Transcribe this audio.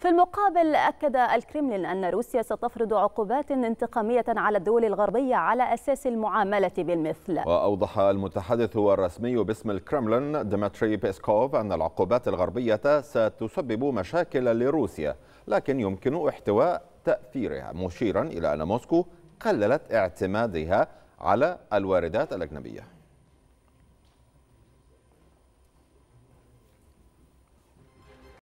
في المقابل أكد الكرملين أن روسيا ستفرض عقوبات انتقامية على الدول الغربية على أساس المعاملة بالمثل وأوضح المتحدث الرسمي باسم الكرملين ديمتري بيسكوف أن العقوبات الغربية ستسبب مشاكل لروسيا لكن يمكن احتواء تأثيرها مشيرا إلى أن موسكو قللت اعتمادها على الواردات الأجنبية